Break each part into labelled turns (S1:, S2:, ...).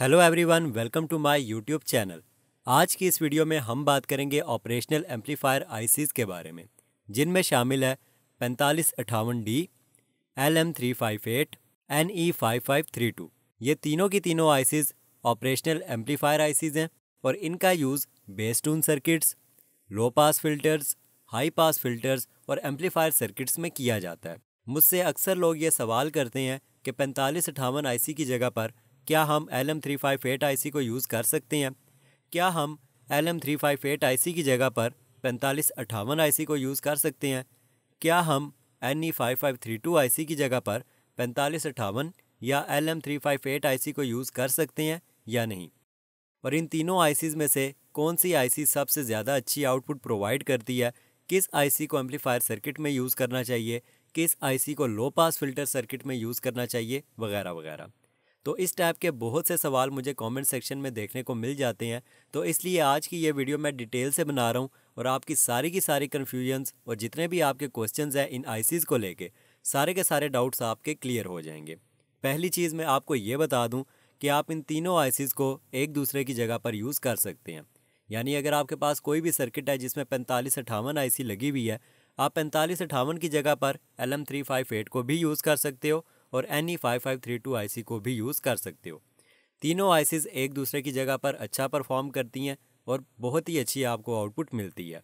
S1: hello everyone welcome to my YouTube channel आज की इस वीडियो में हम बात करेंगे ऑपरेशनल एम्पलीफायर आई के बारे में जिनमें शामिल है पैंतालीस अट्ठावन D L M three five eight N E five five three two ये तीनों की तीनों आई ऑपरेशनल एम्पलीफायर आई हैं और इनका use bass tone circuits low pass filters high pass filters और एम्पलीफायर सर्किट्स में किया जाता है मुझसे अक्सर लोग ये सवाल करते हैं कि पैंतालीस अट्ठावन आईसी की जगह पर क्या हम L M three five eight I C को यूज़ कर सकते हैं क्या हम L M three five eight I C की जगह पर पैंतालीस अट्ठावन आई सी को यूज़ कर सकते हैं क्या हम N E five five three two I C की जगह पर पैंतालीस अट्ठावन या L M three five eight I C को यूज़ कर सकते हैं या नहीं और इन तीनों आई में से कौन सी आई सबसे ज़्यादा अच्छी आउटपुट प्रोवाइड करती है किस आई को एम्पलीफायर सर्किट में यूज़ करना चाहिए किस आई को लो पास फिल्टर सर्किट में यूज़ करना चाहिए वगैरह वगैरह तो इस टाइप के बहुत से सवाल मुझे कमेंट सेक्शन में देखने को मिल जाते हैं तो इसलिए आज की ये वीडियो मैं डिटेल से बना रहा हूँ और आपकी सारी की सारी कन्फ्यूजन्स और जितने भी आपके क्वेश्चन हैं इन आईसीज़ को लेकर सारे के सारे डाउट्स आपके क्लियर हो जाएंगे पहली चीज़ मैं आपको ये बता दूँ कि आप इन तीनों आईसीज़ को एक दूसरे की जगह पर यूज़ कर सकते हैं यानी अगर आपके पास कोई भी सर्किट है जिसमें पैंतालीस अट्ठावन आई लगी हुई है आप पैंतालीस अट्ठावन की जगह पर L M three five eight को भी यूज़ कर सकते हो और N E five five three two I C को भी यूज़ कर सकते हो तीनों आईसीज एक दूसरे की जगह पर अच्छा परफॉर्म करती हैं और बहुत ही अच्छी आपको आउटपुट मिलती है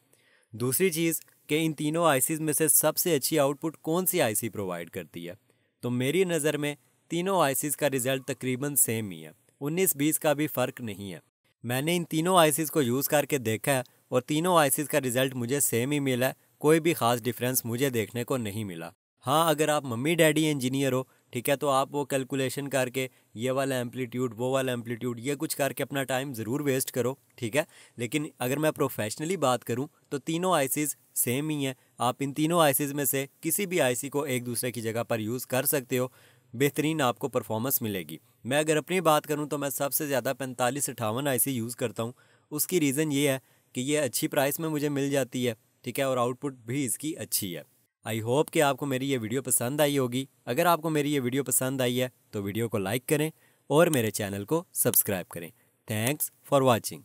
S1: दूसरी चीज़ कि इन तीनों आईसीज में से सबसे अच्छी आउटपुट कौन सी आईसी प्रोवाइड करती है तो मेरी नज़र में तीनों आईसीज का रिज़ल्ट तकरीबन सेम ही है उन्नीस बीस का भी फ़र्क नहीं है मैंने इन तीनों आईसीज को यूज़ करके देखा है और तीनों आईसीज का रिज़ल्ट मुझे सेम ही मिला है कोई भी ख़ास डिफरेंस मुझे देखने को नहीं मिला हाँ अगर आप मम्मी डैडी इंजीनियर हो ठीक है तो आप वो कैलकुलेशन करके ये वाला एम्पलीट्यूड वो वाला एम्पलीट्यूड ये कुछ करके अपना टाइम ज़रूर वेस्ट करो ठीक है लेकिन अगर मैं प्रोफेशनली बात करूँ तो तीनों आईसीज़ सेम ही हैं आप इन तीनों आईसीज़ में से किसी भी आईसी को एक दूसरे की जगह पर यूज़ कर सकते हो बेहतरीन आपको परफॉर्मेंस मिलेगी मैं अगर अपनी बात करूँ तो मैं सबसे ज़्यादा पैंतालीस अठावन आई यूज़ करता हूँ उसकी रीज़न ये है कि ये अच्छी प्राइस में मुझे मिल जाती है ठीक है और आउटपुट भी इसकी अच्छी है आई होप कि आपको मेरी ये वीडियो पसंद आई होगी अगर आपको मेरी ये वीडियो पसंद आई है तो वीडियो को लाइक करें और मेरे चैनल को सब्सक्राइब करें थैंक्स फॉर वॉचिंग